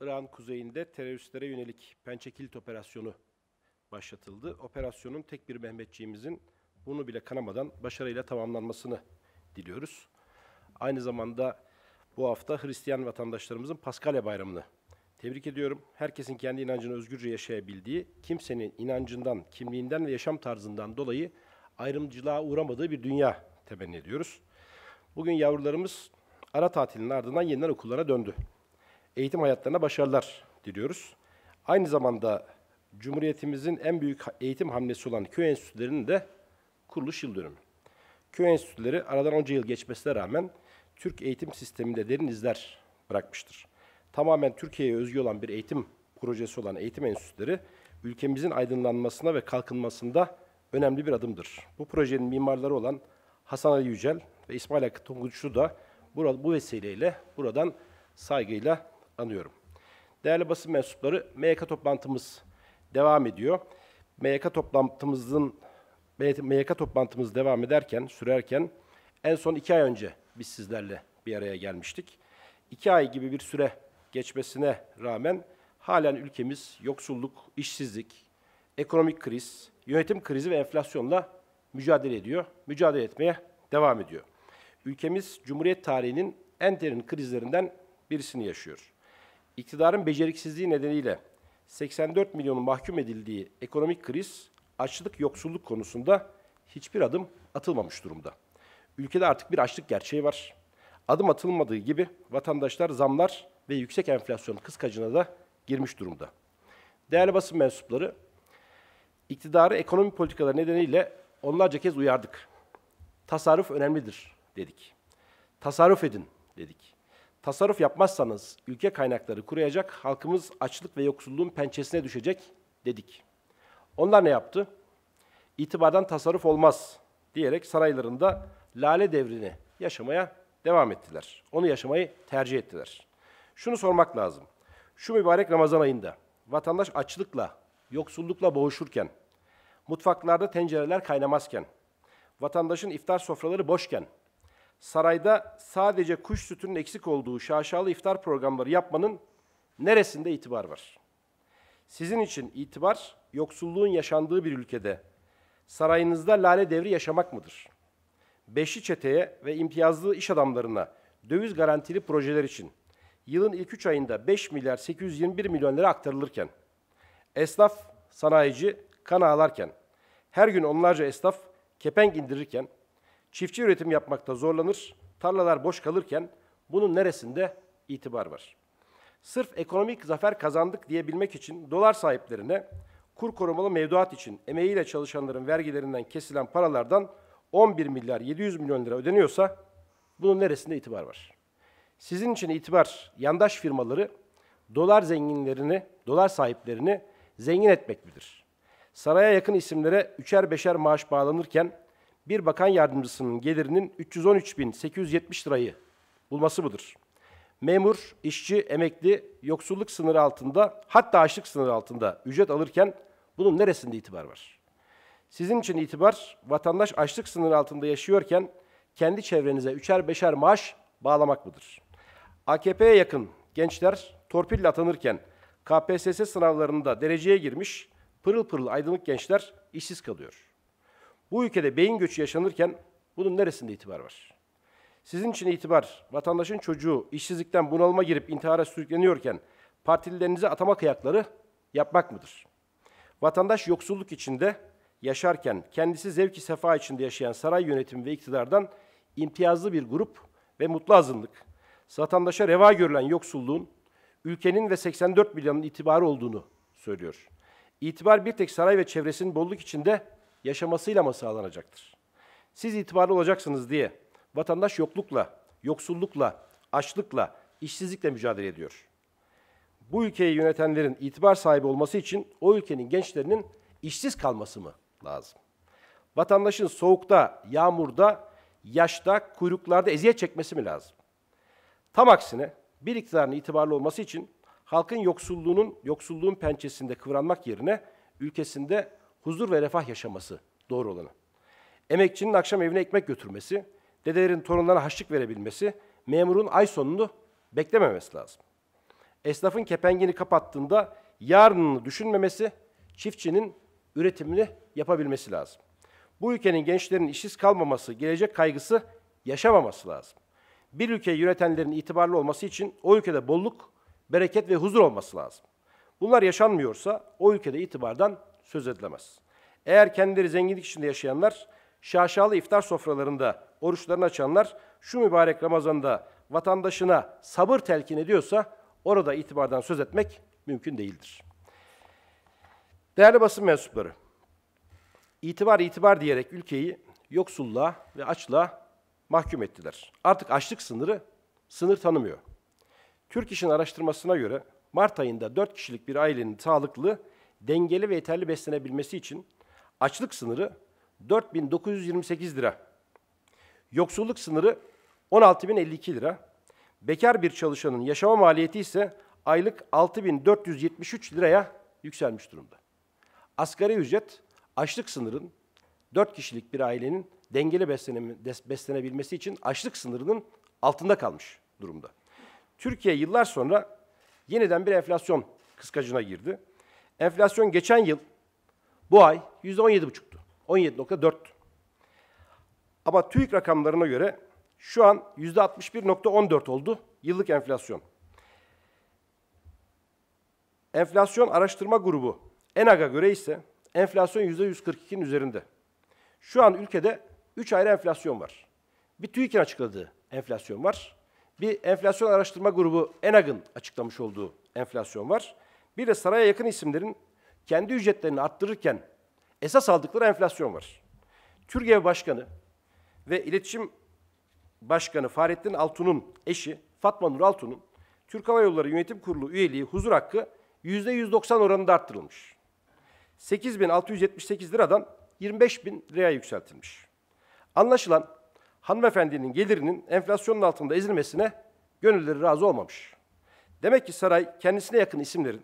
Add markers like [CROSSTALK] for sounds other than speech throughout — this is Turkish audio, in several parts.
İran kuzeyinde teröristlere yönelik pençe kilit operasyonu başlatıldı. Operasyonun tek bir Mehmetçiğimizin bunu bile kanamadan başarıyla tamamlanmasını diliyoruz. Aynı zamanda bu hafta Hristiyan vatandaşlarımızın Paskalya Bayramı'nı tebrik ediyorum. Herkesin kendi inancını özgürce yaşayabildiği, kimsenin inancından, kimliğinden ve yaşam tarzından dolayı ayrımcılığa uğramadığı bir dünya temenni ediyoruz. Bugün yavrularımız ara tatilinin ardından yeniden okullara döndü eğitim hayatlarına başarılar diliyoruz. Aynı zamanda Cumhuriyetimizin en büyük eğitim hamlesi olan köy enstitülerinin de kuruluş yıl dönümü. Köy enstitüleri aradan onca yıl geçmesine rağmen Türk eğitim sisteminde derin izler bırakmıştır. Tamamen Türkiye'ye özgü olan bir eğitim projesi olan eğitim enstitüleri ülkemizin aydınlanmasına ve kalkınmasında önemli bir adımdır. Bu projenin mimarları olan Hasan Ali Yücel ve İsmail Hakkı da bu vesileyle buradan saygıyla anıyorum. Değerli basın mensupları, MYK toplantımız devam ediyor. MYK toplantımızın MYK toplantımız devam ederken, sürerken en son iki ay önce biz sizlerle bir araya gelmiştik. İki ay gibi bir süre geçmesine rağmen halen ülkemiz yoksulluk, işsizlik, ekonomik kriz, yönetim krizi ve enflasyonla mücadele ediyor, mücadele etmeye devam ediyor. Ülkemiz Cumhuriyet tarihinin en derin krizlerinden birisini yaşıyor. İktidarın beceriksizliği nedeniyle 84 milyonun mahkum edildiği ekonomik kriz, açlık yoksulluk konusunda hiçbir adım atılmamış durumda. Ülkede artık bir açlık gerçeği var. Adım atılmadığı gibi vatandaşlar zamlar ve yüksek enflasyon kıskacına da girmiş durumda. Değerli basın mensupları, iktidarı ekonomi politikaları nedeniyle onlarca kez uyardık. Tasarruf önemlidir dedik. Tasarruf edin dedik. Tasarruf yapmazsanız ülke kaynakları kuruyacak, halkımız açlık ve yoksulluğun pençesine düşecek dedik. Onlar ne yaptı? İtibardan tasarruf olmaz diyerek saraylarında lale devrini yaşamaya devam ettiler. Onu yaşamayı tercih ettiler. Şunu sormak lazım. Şu mübarek Ramazan ayında vatandaş açlıkla, yoksullukla boğuşurken, mutfaklarda tencereler kaynamazken, vatandaşın iftar sofraları boşken, sarayda sadece kuş sütünün eksik olduğu şaşalı iftar programları yapmanın neresinde itibar var? Sizin için itibar yoksulluğun yaşandığı bir ülkede sarayınızda lale devri yaşamak mıdır? Beşli çeteye ve imtiyazlı iş adamlarına döviz garantili projeler için yılın ilk 3 ayında 5 milyar 821 milyon lira aktarılırken, esnaf, sanayici kan ağlarken, her gün onlarca esnaf kepenk indirirken, Çiftçi üretim yapmakta zorlanır, tarlalar boş kalırken bunun neresinde itibar var? Sırf ekonomik zafer kazandık diyebilmek için dolar sahiplerine kur korumalı mevduat için emeğiyle çalışanların vergilerinden kesilen paralardan 11 milyar 700 milyon lira ödeniyorsa bunun neresinde itibar var? Sizin için itibar yandaş firmaları dolar zenginlerini, dolar sahiplerini zengin etmek midir? Saraya yakın isimlere üçer beşer maaş bağlanırken bir bakan yardımcısının gelirinin 313.870 lirayı bulması budur. Memur, işçi, emekli yoksulluk sınırı altında hatta açlık sınırı altında ücret alırken bunun neresinde itibar var? Sizin için itibar vatandaş açlık sınırı altında yaşıyorken kendi çevrenize üçer beşer maaş bağlamak mıdır? AKP'ye yakın gençler torpille atanırken KPSS sınavlarında dereceye girmiş pırıl pırıl aydınlık gençler işsiz kalıyor. Bu ülkede beyin göçü yaşanırken bunun neresinde itibar var? Sizin için itibar, vatandaşın çocuğu işsizlikten bunalıma girip intihara sürükleniyorken partililerinize atama kıyakları yapmak mıdır? Vatandaş yoksulluk içinde yaşarken kendisi zevki sefa içinde yaşayan saray yönetimi ve iktidardan imtiyazlı bir grup ve mutlu azınlık, vatandaşa reva görülen yoksulluğun ülkenin ve 84 milyonun itibarı olduğunu söylüyor. İtibar bir tek saray ve çevresinin bolluk içinde yaşamasıyla mı sağlanacaktır? Siz itibarlı olacaksınız diye vatandaş yoklukla, yoksullukla, açlıkla, işsizlikle mücadele ediyor. Bu ülkeyi yönetenlerin itibar sahibi olması için o ülkenin gençlerinin işsiz kalması mı lazım? Vatandaşın soğukta, yağmurda, yaşta, kuyruklarda eziyet çekmesi mi lazım? Tam aksine bir iktidarın itibarlı olması için halkın yoksulluğunun yoksulluğun pençesinde kıvranmak yerine ülkesinde huzur ve refah yaşaması doğru olanı. Emekçinin akşam evine ekmek götürmesi, dedelerin torunlarına haşlık verebilmesi, memurun ay sonunu beklememesi lazım. Esnafın kepengini kapattığında yarınını düşünmemesi, çiftçinin üretimini yapabilmesi lazım. Bu ülkenin gençlerin işsiz kalmaması, gelecek kaygısı yaşamaması lazım. Bir ülkeyi yönetenlerin itibarlı olması için o ülkede bolluk, bereket ve huzur olması lazım. Bunlar yaşanmıyorsa o ülkede itibardan söz edilemez. Eğer kendileri zenginlik içinde yaşayanlar, şaşalı iftar sofralarında oruçlarını açanlar, şu mübarek Ramazan'da vatandaşına sabır telkin ediyorsa, orada itibardan söz etmek mümkün değildir. Değerli basın mensupları, itibar itibar diyerek ülkeyi yoksulluğa ve açlığa mahkum ettiler. Artık açlık sınırı sınır tanımıyor. Türk İş'in araştırmasına göre Mart ayında 4 kişilik bir ailenin sağlıklı dengeli ve yeterli beslenebilmesi için açlık sınırı 4928 lira, yoksulluk sınırı 16052 lira, bekar bir çalışanın yaşama maliyeti ise aylık 6473 liraya yükselmiş durumda. Asgari ücret açlık sınırın 4 kişilik bir ailenin dengeli beslenebilmesi için açlık sınırının altında kalmış durumda. Türkiye yıllar sonra yeniden bir enflasyon kıskacına girdi. Enflasyon geçen yıl bu ay %17,5'tu. 17.4. Ama TÜİK rakamlarına göre şu an %61.14 oldu yıllık enflasyon. Enflasyon araştırma grubu ENAG'a göre ise enflasyon %142'nin üzerinde. Şu an ülkede 3 ayrı enflasyon var. Bir TÜİK'in açıkladığı enflasyon var. Bir enflasyon araştırma grubu ENAG'ın açıklamış olduğu enflasyon var. Bir de saraya yakın isimlerin kendi ücretlerini arttırırken esas aldıkları enflasyon var. Türkiye Başkanı ve İletişim Başkanı Fahrettin Altun'un eşi Fatma Nur Altun'un Türk Hava Yolları Yönetim Kurulu üyeliği huzur hakkı %190 oranında arttırılmış. 8.678 liradan 25.000 liraya yükseltilmiş. Anlaşılan hanımefendinin gelirinin enflasyonun altında ezilmesine gönülleri razı olmamış. Demek ki saray kendisine yakın isimlerin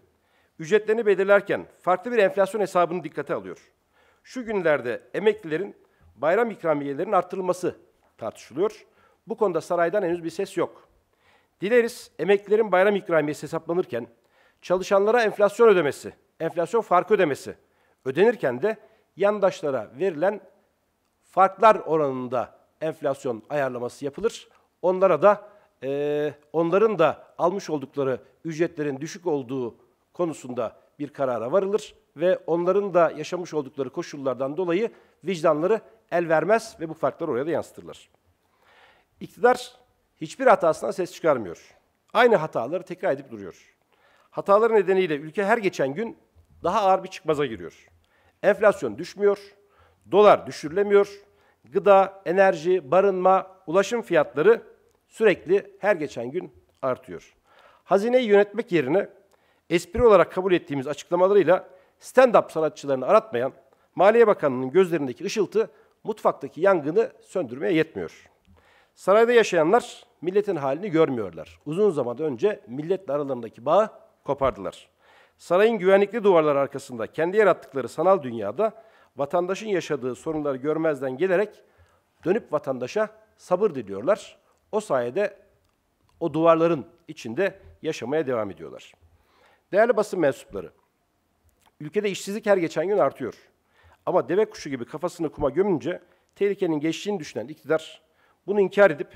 ücretlerini belirlerken farklı bir enflasyon hesabını dikkate alıyor. Şu günlerde emeklilerin bayram ikramiyelerinin artırılması tartışılıyor. Bu konuda saraydan henüz bir ses yok. Dileriz emeklilerin bayram ikramiyesi hesaplanırken çalışanlara enflasyon ödemesi, enflasyon farkı ödemesi ödenirken de yandaşlara verilen farklar oranında enflasyon ayarlaması yapılır. Onlara da e, onların da almış oldukları ücretlerin düşük olduğu konusunda bir karara varılır ve onların da yaşamış oldukları koşullardan dolayı vicdanları el vermez ve bu farkları oraya da yansıtırlar. İktidar hiçbir hatasına ses çıkarmıyor. Aynı hataları tekrar edip duruyor. Hataları nedeniyle ülke her geçen gün daha ağır bir çıkmaza giriyor. Enflasyon düşmüyor, dolar düşürülemiyor, gıda, enerji, barınma, ulaşım fiyatları sürekli her geçen gün artıyor. Hazineyi yönetmek yerine espri olarak kabul ettiğimiz açıklamalarıyla stand-up sanatçılarını aratmayan Maliye Bakanı'nın gözlerindeki ışıltı mutfaktaki yangını söndürmeye yetmiyor. Sarayda yaşayanlar milletin halini görmüyorlar. Uzun zaman önce milletle aralarındaki bağı kopardılar. Sarayın güvenlikli duvarları arkasında kendi yarattıkları sanal dünyada vatandaşın yaşadığı sorunları görmezden gelerek dönüp vatandaşa sabır diliyorlar. O sayede o duvarların içinde yaşamaya devam ediyorlar. Değerli basın mensupları, ülkede işsizlik her geçen gün artıyor. Ama deve kuşu gibi kafasını kuma gömünce tehlikenin geçtiğini düşünen iktidar bunu inkar edip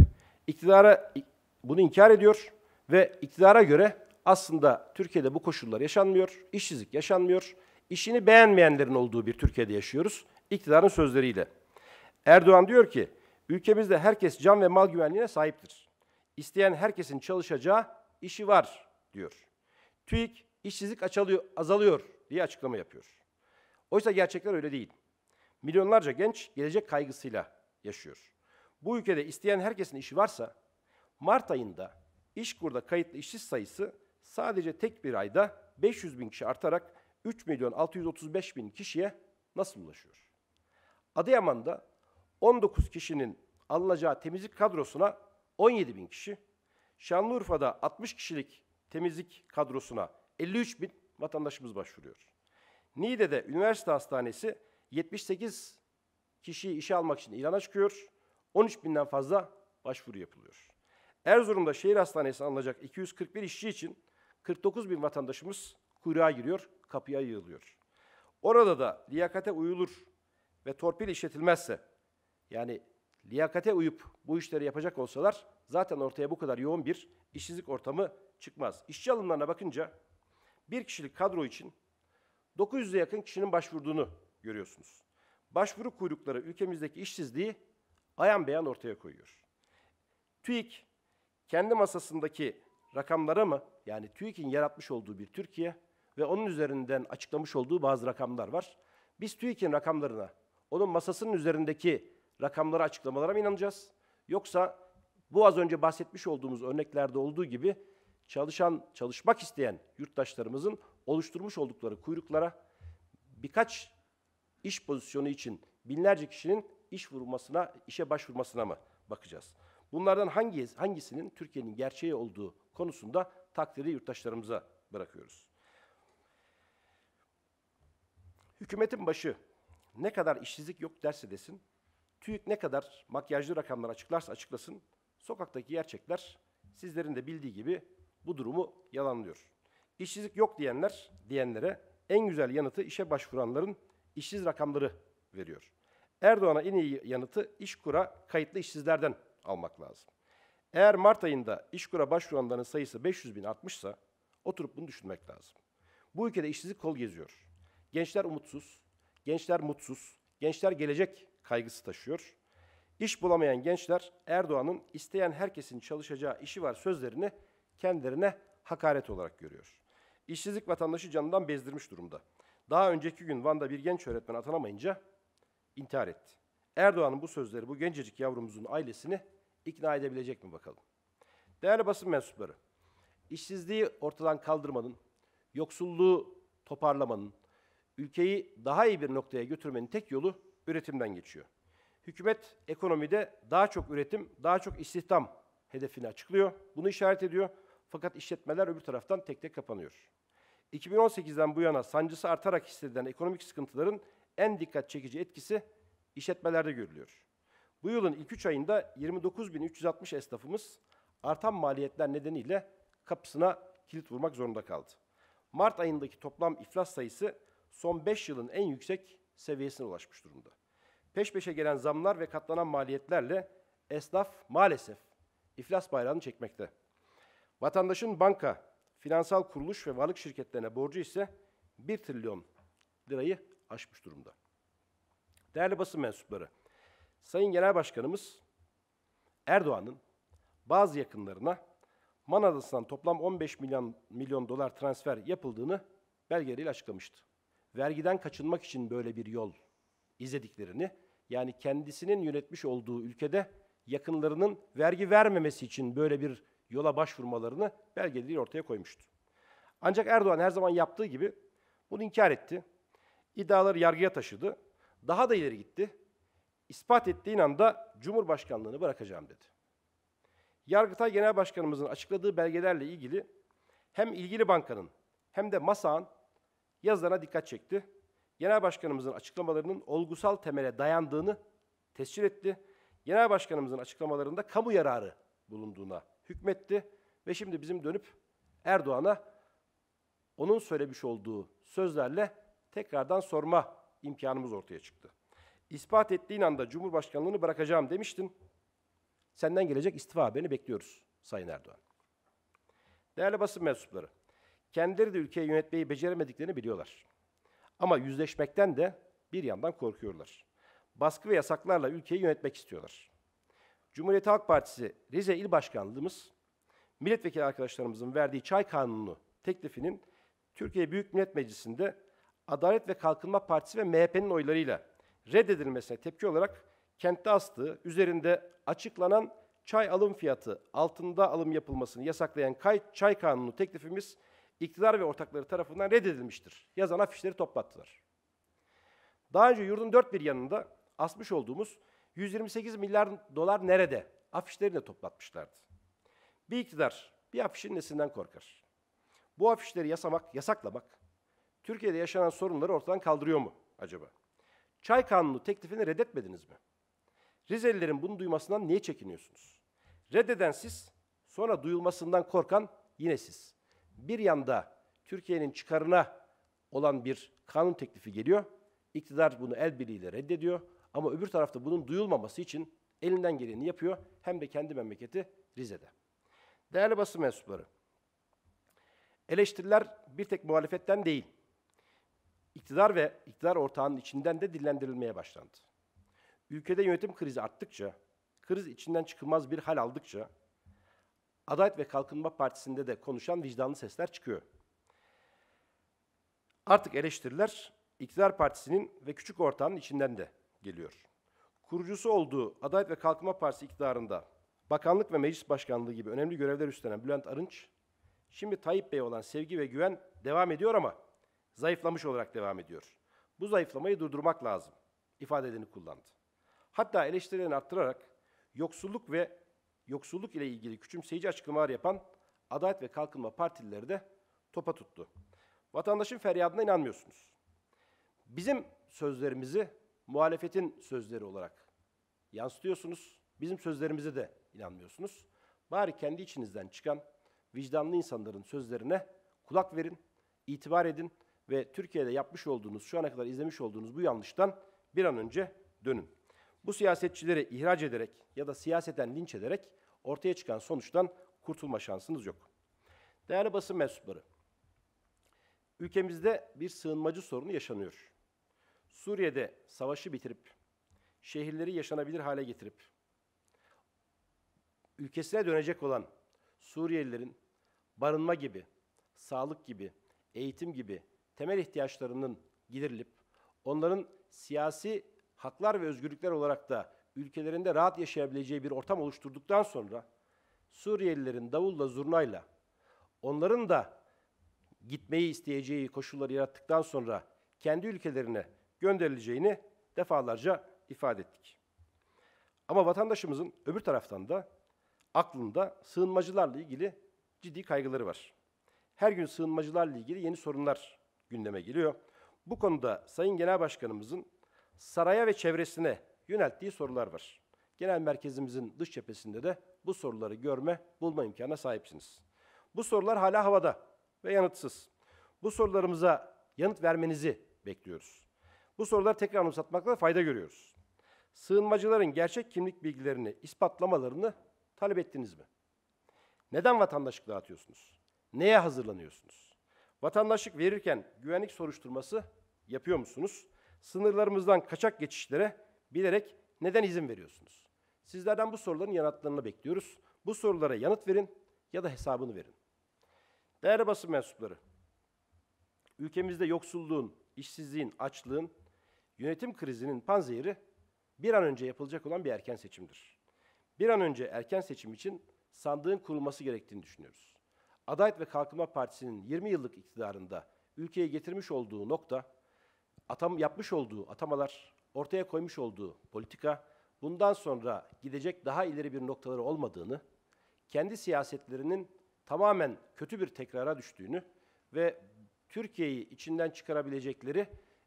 iktidara bunu inkar ediyor ve iktidara göre aslında Türkiye'de bu koşullar yaşanmıyor, işsizlik yaşanmıyor. işini beğenmeyenlerin olduğu bir Türkiye'de yaşıyoruz iktidarın sözleriyle. Erdoğan diyor ki, ülkemizde herkes can ve mal güvenliğine sahiptir. İsteyen herkesin çalışacağı işi var diyor. TÜİK işsizlik açalıyor, azalıyor diye açıklama yapıyor. Oysa gerçekler öyle değil. Milyonlarca genç gelecek kaygısıyla yaşıyor. Bu ülkede isteyen herkesin işi varsa Mart ayında İşkur'da kayıtlı işsiz sayısı sadece tek bir ayda 500 bin kişi artarak 3 milyon 635 bin kişiye nasıl ulaşıyor? Adıyaman'da 19 kişinin alınacağı temizlik kadrosuna 17 bin kişi, Şanlıurfa'da 60 kişilik temizlik kadrosuna 53 bin vatandaşımız başvuruyor. Niğde'de üniversite hastanesi 78 kişiyi işe almak için ilana çıkıyor. 13 binden fazla başvuru yapılıyor. Erzurum'da şehir hastanesi alınacak 241 işçi için 49 bin vatandaşımız kuyruğa giriyor, kapıya yığılıyor. Orada da liyakate uyulur ve torpil işletilmezse, yani liyakate uyup bu işleri yapacak olsalar zaten ortaya bu kadar yoğun bir işsizlik ortamı çıkmaz. İşçi alımlarına bakınca bir kişilik kadro için 900'e yakın kişinin başvurduğunu görüyorsunuz. Başvuru kuyrukları ülkemizdeki işsizliği ayan beyan ortaya koyuyor. TÜİK kendi masasındaki rakamlara mı? Yani TÜİK'in yaratmış olduğu bir Türkiye ve onun üzerinden açıklamış olduğu bazı rakamlar var. Biz TÜİK'in rakamlarına, onun masasının üzerindeki rakamlara, açıklamalara mı inanacağız? Yoksa bu az önce bahsetmiş olduğumuz örneklerde olduğu gibi çalışan, çalışmak isteyen yurttaşlarımızın oluşturmuş oldukları kuyruklara birkaç iş pozisyonu için binlerce kişinin iş vurmasına, işe başvurmasına mı bakacağız? Bunlardan hangi, hangisinin Türkiye'nin gerçeği olduğu konusunda takdiri yurttaşlarımıza bırakıyoruz. Hükümetin başı ne kadar işsizlik yok derse desin, TÜİK ne kadar makyajlı rakamlar açıklarsa açıklasın, sokaktaki gerçekler sizlerin de bildiği gibi bu durumu yalanlıyor. İşsizlik yok diyenler, diyenlere en güzel yanıtı işe başvuranların işsiz rakamları veriyor. Erdoğan'a en iyi yanıtı İşkur'a kayıtlı işsizlerden almak lazım. Eğer Mart ayında İşkur'a başvuranların sayısı 500 bin artmışsa oturup bunu düşünmek lazım. Bu ülkede işsizlik kol geziyor. Gençler umutsuz, gençler mutsuz, gençler gelecek kaygısı taşıyor. İş bulamayan gençler Erdoğan'ın isteyen herkesin çalışacağı işi var sözlerini kendilerine hakaret olarak görüyor. İşsizlik vatandaşı canından bezdirmiş durumda. Daha önceki gün Van'da bir genç öğretmen atanamayınca intihar etti. Erdoğan'ın bu sözleri bu gencecik yavrumuzun ailesini ikna edebilecek mi bakalım? Değerli basın mensupları, işsizliği ortadan kaldırmanın, yoksulluğu toparlamanın, ülkeyi daha iyi bir noktaya götürmenin tek yolu üretimden geçiyor. Hükümet ekonomide daha çok üretim, daha çok istihdam hedefini açıklıyor. Bunu işaret ediyor. Fakat işletmeler öbür taraftan tek tek kapanıyor. 2018'den bu yana sancısı artarak hissedilen ekonomik sıkıntıların en dikkat çekici etkisi işletmelerde görülüyor. Bu yılın ilk 3 ayında 29.360 esnafımız artan maliyetler nedeniyle kapısına kilit vurmak zorunda kaldı. Mart ayındaki toplam iflas sayısı son 5 yılın en yüksek seviyesine ulaşmış durumda. Peş peşe gelen zamlar ve katlanan maliyetlerle esnaf maalesef iflas bayrağını çekmekte. Vatandaşın banka, finansal kuruluş ve varlık şirketlerine borcu ise 1 trilyon lirayı aşmış durumda. Değerli basın mensupları, Sayın Genel Başkanımız Erdoğan'ın bazı yakınlarına Man toplam 15 milyon, milyon dolar transfer yapıldığını belgeleriyle açıklamıştı. Vergiden kaçınmak için böyle bir yol izlediklerini, yani kendisinin yönetmiş olduğu ülkede yakınlarının vergi vermemesi için böyle bir yola başvurmalarını belgeleri ortaya koymuştu. Ancak Erdoğan her zaman yaptığı gibi bunu inkar etti. İddiaları yargıya taşıdı. Daha da ileri gitti. İspat ettiğin anda Cumhurbaşkanlığını bırakacağım dedi. Yargıtay Genel Başkanımızın açıkladığı belgelerle ilgili hem ilgili bankanın hem de MASA'nın yazılarına dikkat çekti. Genel Başkanımızın açıklamalarının olgusal temele dayandığını tescil etti. Genel Başkanımızın açıklamalarında kamu yararı bulunduğuna hükmetti ve şimdi bizim dönüp Erdoğan'a onun söylemiş olduğu sözlerle tekrardan sorma imkanımız ortaya çıktı. İspat ettiğin anda Cumhurbaşkanlığını bırakacağım demiştin. Senden gelecek istifa haberini bekliyoruz Sayın Erdoğan. Değerli basın mensupları, kendileri de ülkeyi yönetmeyi beceremediklerini biliyorlar. Ama yüzleşmekten de bir yandan korkuyorlar. Baskı ve yasaklarla ülkeyi yönetmek istiyorlar. Cumhuriyet Halk Partisi Rize İl Başkanlığımız, milletvekili arkadaşlarımızın verdiği çay kanunu teklifinin Türkiye Büyük Millet Meclisi'nde Adalet ve Kalkınma Partisi ve MHP'nin oylarıyla reddedilmesine tepki olarak kentte astığı, üzerinde açıklanan çay alım fiyatı altında alım yapılmasını yasaklayan çay kanunu teklifimiz iktidar ve ortakları tarafından reddedilmiştir. Yazan afişleri toplattılar. Daha önce yurdun dört bir yanında asmış olduğumuz 128 milyar dolar nerede? Afişlerini toplatmışlardı. Bir iktidar bir afişin nesinden korkar? Bu afişleri yasamak, yasaklamak Türkiye'de yaşanan sorunları ortadan kaldırıyor mu acaba? Çay kanunu teklifini reddetmediniz mi? Rizelilerin bunu duymasından niye çekiniyorsunuz? Reddeden siz, sonra duyulmasından korkan yine siz. Bir yanda Türkiye'nin çıkarına olan bir kanun teklifi geliyor. İktidar bunu el birliğiyle reddediyor. Ama öbür tarafta bunun duyulmaması için elinden geleni yapıyor. Hem de kendi memleketi Rize'de. Değerli basın mensupları, eleştiriler bir tek muhalefetten değil, iktidar ve iktidar ortağının içinden de dillendirilmeye başlandı. Ülkede yönetim krizi arttıkça, kriz içinden çıkılmaz bir hal aldıkça, Adalet ve Kalkınma Partisi'nde de konuşan vicdanlı sesler çıkıyor. Artık eleştiriler iktidar partisinin ve küçük ortağının içinden de geliyor. Kurucusu olduğu Adalet ve Kalkınma Partisi iktidarında bakanlık ve meclis başkanlığı gibi önemli görevler üstlenen Bülent Arınç, şimdi Tayyip Bey'e olan sevgi ve güven devam ediyor ama zayıflamış olarak devam ediyor. Bu zayıflamayı durdurmak lazım ifadelerini kullandı. Hatta eleştirilerini arttırarak yoksulluk ve yoksulluk ile ilgili küçümseyici açıklamalar yapan Adalet ve Kalkınma Partilileri de topa tuttu. Vatandaşın feryadına inanmıyorsunuz. Bizim sözlerimizi muhalefetin sözleri olarak yansıtıyorsunuz. Bizim sözlerimize de inanmıyorsunuz. Bari kendi içinizden çıkan vicdanlı insanların sözlerine kulak verin, itibar edin ve Türkiye'de yapmış olduğunuz, şu ana kadar izlemiş olduğunuz bu yanlıştan bir an önce dönün. Bu siyasetçileri ihraç ederek ya da siyaseten linç ederek ortaya çıkan sonuçtan kurtulma şansınız yok. Değerli basın mensupları, ülkemizde bir sığınmacı sorunu yaşanıyor. Suriye'de savaşı bitirip, şehirleri yaşanabilir hale getirip, ülkesine dönecek olan Suriyelilerin barınma gibi, sağlık gibi, eğitim gibi temel ihtiyaçlarının giderilip, onların siyasi haklar ve özgürlükler olarak da ülkelerinde rahat yaşayabileceği bir ortam oluşturduktan sonra Suriyelilerin davulla zurnayla onların da gitmeyi isteyeceği koşulları yarattıktan sonra kendi ülkelerine gönderileceğini defalarca ifade ettik. Ama vatandaşımızın öbür taraftan da aklında sığınmacılarla ilgili ciddi kaygıları var. Her gün sığınmacılarla ilgili yeni sorunlar gündeme geliyor. Bu konuda Sayın Genel Başkanımızın saraya ve çevresine yönelttiği sorular var. Genel merkezimizin dış cephesinde de bu soruları görme, bulma imkanına sahipsiniz. Bu sorular hala havada ve yanıtsız. Bu sorularımıza yanıt vermenizi bekliyoruz. Bu sorular tekrar anımsatmakla fayda görüyoruz. Sığınmacıların gerçek kimlik bilgilerini ispatlamalarını talep ettiniz mi? Neden vatandaşlık dağıtıyorsunuz? Neye hazırlanıyorsunuz? Vatandaşlık verirken güvenlik soruşturması yapıyor musunuz? Sınırlarımızdan kaçak geçişlere bilerek neden izin veriyorsunuz? Sizlerden bu soruların yanıtlarını bekliyoruz. Bu sorulara yanıt verin ya da hesabını verin. Değerli basın mensupları, ülkemizde yoksulluğun, işsizliğin, açlığın yönetim krizinin panzehiri bir an önce yapılacak olan bir erken seçimdir. Bir an önce erken seçim için sandığın kurulması gerektiğini düşünüyoruz. Adalet ve Kalkınma Partisi'nin 20 yıllık iktidarında ülkeye getirmiş olduğu nokta, atam yapmış olduğu atamalar, ortaya koymuş olduğu politika, bundan sonra gidecek daha ileri bir noktaları olmadığını, kendi siyasetlerinin tamamen kötü bir tekrara düştüğünü ve Türkiye'yi içinden çıkarabilecekleri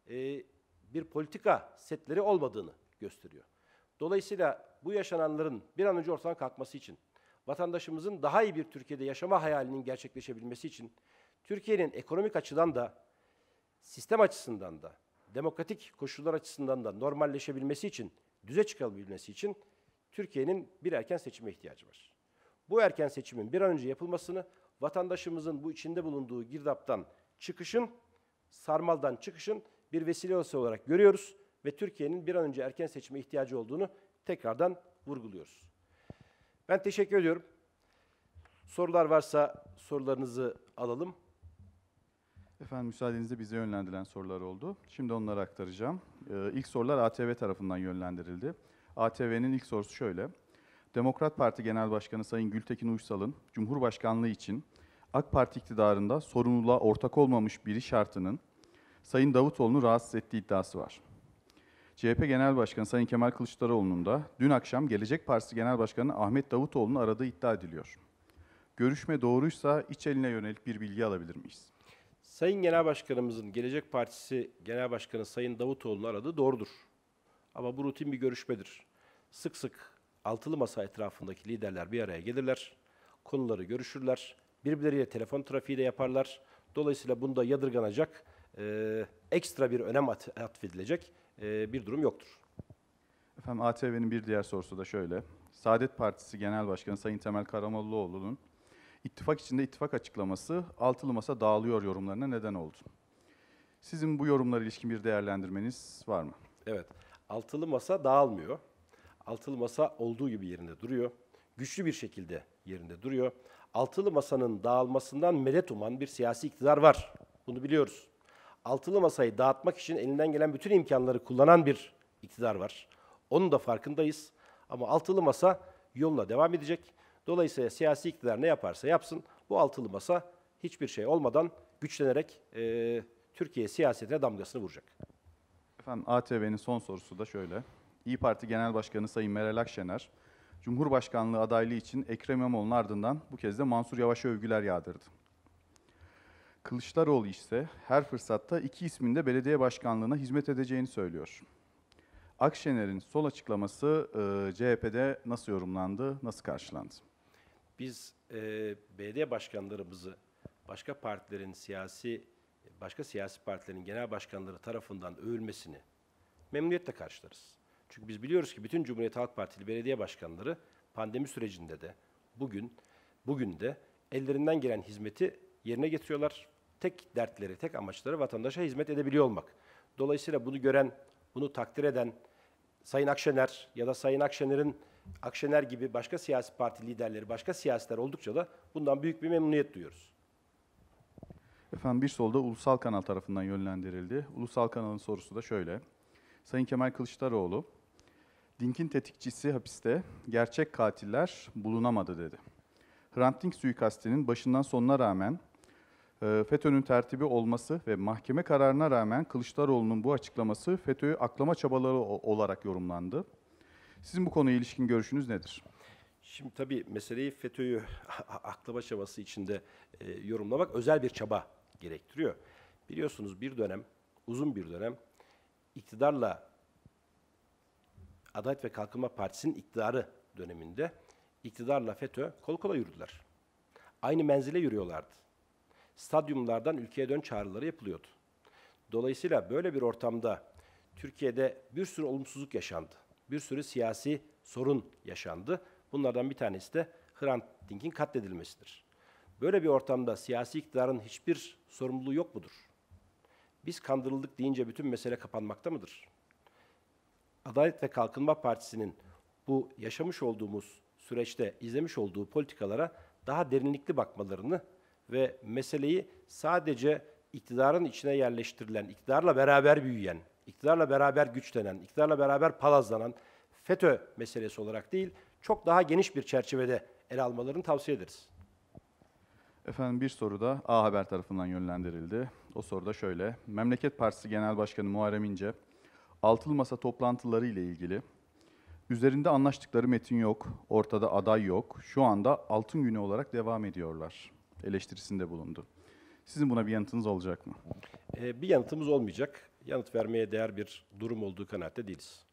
e, bir politika setleri olmadığını gösteriyor. Dolayısıyla bu yaşananların bir an önce ortadan kalkması için, vatandaşımızın daha iyi bir Türkiye'de yaşama hayalinin gerçekleşebilmesi için, Türkiye'nin ekonomik açıdan da, sistem açısından da, demokratik koşullar açısından da normalleşebilmesi için, düze çıkabilmesi için Türkiye'nin bir erken seçime ihtiyacı var. Bu erken seçimin bir an önce yapılmasını, vatandaşımızın bu içinde bulunduğu girdaptan çıkışın, sarmaldan çıkışın bir vesile olarak görüyoruz ve Türkiye'nin bir an önce erken seçime ihtiyacı olduğunu tekrardan vurguluyoruz. Ben teşekkür ediyorum. Sorular varsa sorularınızı alalım. Efendim müsaadenizle bize yönlendirilen sorular oldu. Şimdi onları aktaracağım. Ee, ilk sorular ATV tarafından yönlendirildi. ATV'nin ilk sorusu şöyle. Demokrat Parti Genel Başkanı Sayın Gültekin Uysal'ın Cumhurbaşkanlığı için AK Parti iktidarında sorumluluğa ortak olmamış biri şartının Sayın Davutoğlu'nu rahatsız ettiği iddiası var. CHP Genel Başkanı Sayın Kemal Kılıçdaroğlu'nun da dün akşam Gelecek Partisi Genel Başkanı Ahmet Davutoğlu'nu aradığı iddia ediliyor. Görüşme doğruysa iç eline yönelik bir bilgi alabilir miyiz? Sayın Genel Başkanımızın Gelecek Partisi Genel Başkanı Sayın Davutoğlu'nu aradığı doğrudur. Ama bu rutin bir görüşmedir. Sık sık altılı masa etrafındaki liderler bir araya gelirler, konuları görüşürler, birbirleriyle telefon trafiği de yaparlar. Dolayısıyla bunda yadırganacak e, ekstra bir önem at, atfedilecek e, bir durum yoktur. Efendim ATV'nin bir diğer sorusu da şöyle. Saadet Partisi Genel Başkanı Sayın Temel Karamollaoğlu'nun ittifak içinde ittifak açıklaması altılı masa dağılıyor yorumlarına neden oldu. Sizin bu yorumlara ilişkin bir değerlendirmeniz var mı? Evet. Altılı masa dağılmıyor. Altılı masa olduğu gibi yerinde duruyor. Güçlü bir şekilde yerinde duruyor. Altılı masanın dağılmasından medet uman bir siyasi iktidar var. Bunu biliyoruz altılı masayı dağıtmak için elinden gelen bütün imkanları kullanan bir iktidar var. Onun da farkındayız. Ama altılı masa yoluna devam edecek. Dolayısıyla siyasi iktidar ne yaparsa yapsın bu altılı masa hiçbir şey olmadan güçlenerek e, Türkiye siyasetine damgasını vuracak. Efendim ATV'nin son sorusu da şöyle. İyi Parti Genel Başkanı Sayın Meral Akşener, Cumhurbaşkanlığı adaylığı için Ekrem İmamoğlu'nun ardından bu kez de Mansur Yavaş'a övgüler yağdırdı. Kılıçdaroğlu ise her fırsatta iki ismin de belediye başkanlığına hizmet edeceğini söylüyor. Akşener'in sol açıklaması e, CHP'de nasıl yorumlandı, nasıl karşılandı? Biz e, belediye başkanlarımızı başka partilerin siyasi, başka siyasi partilerin genel başkanları tarafından övülmesini memnuniyetle karşılarız. Çünkü biz biliyoruz ki bütün Cumhuriyet Halk Partili belediye başkanları pandemi sürecinde de bugün bugün de ellerinden gelen hizmeti yerine getiriyorlar tek dertleri, tek amaçları vatandaşa hizmet edebiliyor olmak. Dolayısıyla bunu gören, bunu takdir eden Sayın Akşener ya da Sayın Akşener'in Akşener gibi başka siyasi parti liderleri, başka siyasiler oldukça da bundan büyük bir memnuniyet duyuyoruz. Efendim bir solda ulusal kanal tarafından yönlendirildi. Ulusal kanalın sorusu da şöyle. Sayın Kemal Kılıçdaroğlu, Dink'in tetikçisi hapiste, gerçek katiller bulunamadı dedi. Hrant Dink suikastinin başından sonuna rağmen ee, FETÖ'nün tertibi olması ve mahkeme kararına rağmen Kılıçdaroğlu'nun bu açıklaması FETÖ'yü aklama çabaları olarak yorumlandı. Sizin bu konuya ilişkin görüşünüz nedir? Şimdi tabii meseleyi FETÖ'yü [LAUGHS] aklama çabası içinde e, yorumlamak özel bir çaba gerektiriyor. Biliyorsunuz bir dönem, uzun bir dönem iktidarla Adalet ve Kalkınma Partisi'nin iktidarı döneminde iktidarla FETÖ kol kola yürüdüler. Aynı menzile yürüyorlardı stadyumlardan ülkeye dön çağrıları yapılıyordu. Dolayısıyla böyle bir ortamda Türkiye'de bir sürü olumsuzluk yaşandı. Bir sürü siyasi sorun yaşandı. Bunlardan bir tanesi de Hrant Dink'in katledilmesidir. Böyle bir ortamda siyasi iktidarın hiçbir sorumluluğu yok mudur? Biz kandırıldık deyince bütün mesele kapanmakta mıdır? Adalet ve Kalkınma Partisi'nin bu yaşamış olduğumuz süreçte izlemiş olduğu politikalara daha derinlikli bakmalarını ve meseleyi sadece iktidarın içine yerleştirilen, iktidarla beraber büyüyen, iktidarla beraber güçlenen, iktidarla beraber palazlanan FETÖ meselesi olarak değil, çok daha geniş bir çerçevede ele almalarını tavsiye ederiz. Efendim bir soru da A Haber tarafından yönlendirildi. O soru da şöyle. Memleket Partisi Genel Başkanı Muharrem İnce, altılı masa toplantıları ile ilgili üzerinde anlaştıkları metin yok, ortada aday yok. Şu anda altın günü olarak devam ediyorlar eleştirisinde bulundu. Sizin buna bir yanıtınız olacak mı? Ee, bir yanıtımız olmayacak. Yanıt vermeye değer bir durum olduğu kanaatte değiliz.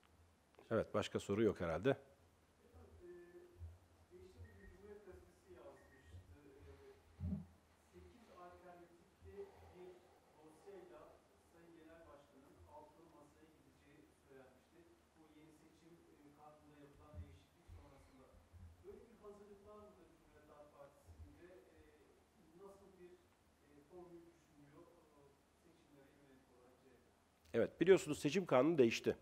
Evet, başka soru yok herhalde. E, hazırlıklı Evet biliyorsunuz seçim kanunu değişti.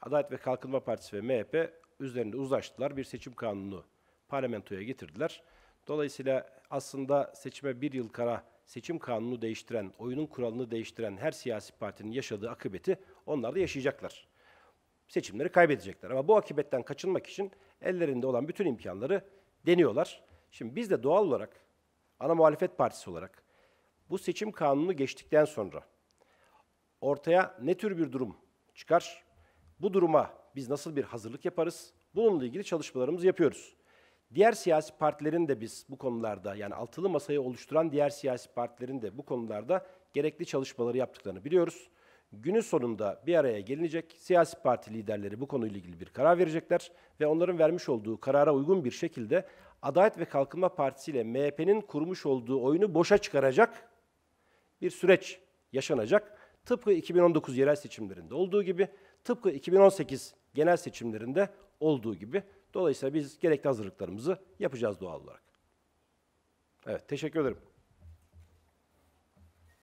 Adalet ve Kalkınma Partisi ve MHP üzerinde uzlaştılar. Bir seçim kanunu parlamentoya getirdiler. Dolayısıyla aslında seçime bir yıl kara seçim kanunu değiştiren, oyunun kuralını değiştiren her siyasi partinin yaşadığı akıbeti onlar da yaşayacaklar. Seçimleri kaybedecekler. Ama bu akıbetten kaçınmak için ellerinde olan bütün imkanları deniyorlar. Şimdi biz de doğal olarak ana muhalefet partisi olarak bu seçim kanunu geçtikten sonra ortaya ne tür bir durum çıkar? Bu duruma biz nasıl bir hazırlık yaparız? Bununla ilgili çalışmalarımızı yapıyoruz. Diğer siyasi partilerin de biz bu konularda yani altılı masayı oluşturan diğer siyasi partilerin de bu konularda gerekli çalışmaları yaptıklarını biliyoruz. Günün sonunda bir araya gelinecek siyasi parti liderleri bu konuyla ilgili bir karar verecekler ve onların vermiş olduğu karara uygun bir şekilde Adalet ve Kalkınma Partisi ile MHP'nin kurmuş olduğu oyunu boşa çıkaracak bir süreç yaşanacak tıpkı 2019 yerel seçimlerinde olduğu gibi, tıpkı 2018 genel seçimlerinde olduğu gibi. Dolayısıyla biz gerekli hazırlıklarımızı yapacağız doğal olarak. Evet, teşekkür ederim.